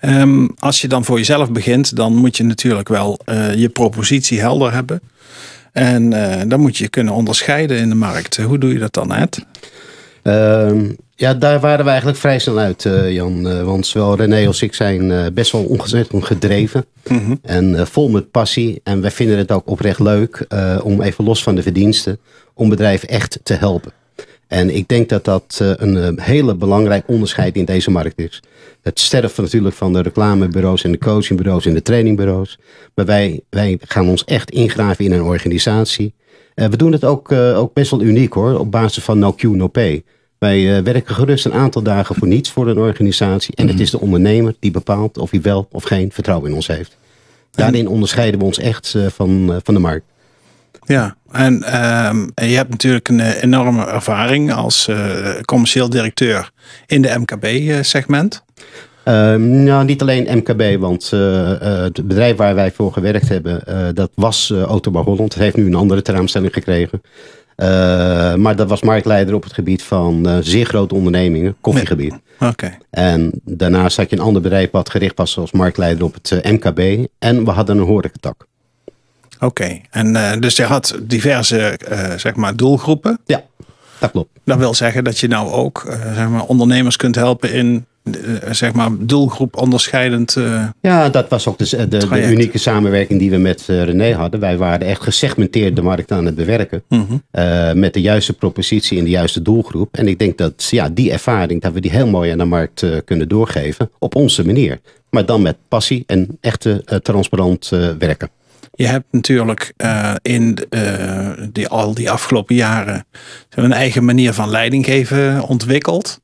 Ehm, als je dan voor jezelf begint, dan moet je natuurlijk wel eh, je propositie helder hebben. En eh, dan moet je kunnen onderscheiden in de markt. Hoe doe je dat dan, Ed? Ehm, ja, daar waren we eigenlijk vrij snel uit, eh, Jan. want zowel René als ik zijn best wel en gedreven. Mhm. En vol met passie. En wij vinden het ook oprecht leuk om even los van de verdiensten, om bedrijven echt te helpen. En ik denk dat dat eh, een eh, hele belangrijk onderscheid in deze markt is. Het sterft natuurlijk van de reclamebureaus en de coachingbureaus en de trainingbureaus. Maar wij, wij gaan ons echt ingraven in een organisatie. Eh, we doen het ook, ook best wel uniek hoor, op basis van no Q, no pay. Wij werken gerust een aantal dagen voor niets voor een organisatie. En het mhm. is de ondernemer die bepaalt of hij wel of geen vertrouwen in ons heeft. Daarin onderscheiden we ons echt van, van de markt. Ja, ehm, en je hebt natuurlijk een eh, enorme ervaring als eh, commercieel directeur in de MKB-segment. Eh, ehm, nou, niet alleen MKB, want het bedrijf waar wij voor gewerkt hebben, dat was uh, Holland. Het heeft nu een andere termstelling gekregen. maar dat was marktleider op het gebied van zeer grote ondernemingen, koffiegebied. Oké. En daarnaast had je een ander bedrijf wat gericht was als marktleider op het MKB. En we hadden een horecatak. Oké, en eh, dus je had diverse eh, zeg maar doelgroepen. Ja, dat klopt. Dat wil zeggen dat je nou ook eh, zeg maar ondernemers kunt helpen in zeg maar doelgroep onderscheidend. ja, dat was ook de, de, de, unieke samenwerking die we met René hadden. Wij waren echt gesegmenteerd de markt aan het bewerken. Mhm. met de juiste propositie in de juiste doelgroep. En ik denk dat ja, die ervaring, dat we die heel mooi aan de markt kunnen doorgeven. Op onze manier. Maar dan met passie en echte transparant werken. Je hebt natuurlijk eh, in eh, die, al die afgelopen jaren een eigen manier van leidinggeven ontwikkeld.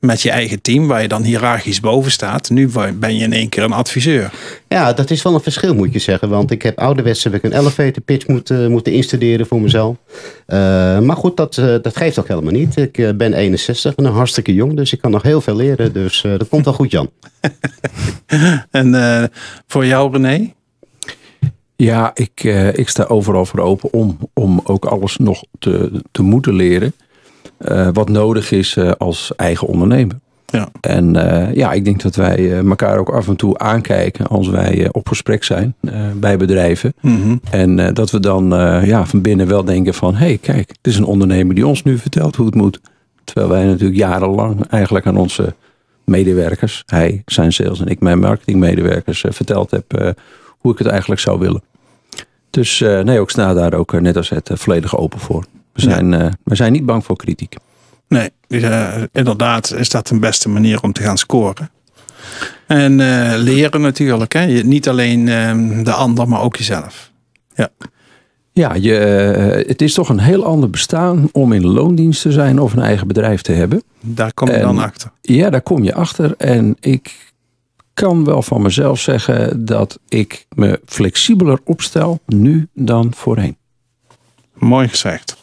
Met je eigen team, waar je dan hiërarchisch boven staat. Nu ben je in één keer een adviseur. Ja, dat is wel een verschil, moet je zeggen. Want ik heb ouderwets heb ik een elevator pitch moeten, eh, moeten instuderen voor mezelf. maar goed, dat, dat geeft ook helemaal niet. Ik ben 61 en een hartstikke jong, dus ik kan nog heel veel leren. Dus dat komt wel goed, Jan. en voor jou, René? Ja, ik, eh, ik sta overal voor open om, om ook alles nog te, te moeten leren. Eh, wat nodig is eh, als eigen ondernemer. Ja. En ja, ik denk dat wij elkaar ook af en toe aankijken als wij op gesprek zijn bij bedrijven. Mhm. En dat we dan ja, van binnen wel denken van, hé hey, kijk, het is een ondernemer die ons nu vertelt hoe het moet. Terwijl wij natuurlijk jarenlang eigenlijk aan onze medewerkers, hij zijn sales en ik mijn marketingmedewerkers, verteld heb ik het eigenlijk zou willen. Dus eh, nee, ik sta daar ook eh, net als het eh, volledig open voor. We zijn, we zijn niet bang voor kritiek. Nee, inderdaad is dat een beste manier om te gaan scoren. En leren natuurlijk. Hè? niet alleen ehm, de ander, maar ook jezelf. Ja, ja je, het is toch een heel ander bestaan om in loondienst te zijn of een eigen bedrijf te hebben. Daar kom je dan achter. Ja, daar kom je achter. En ik kan wel van mezelf zeggen dat ik me flexibeler opstel nu dan voorheen. Mooi gezegd.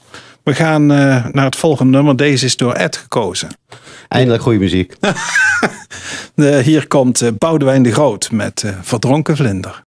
We gaan eh, naar het volgende nummer. Deze is door Ed gekozen. Eindelijk goede muziek. hier komt eh, Boudewijn de Groot met uh, Verdronken Vlinder.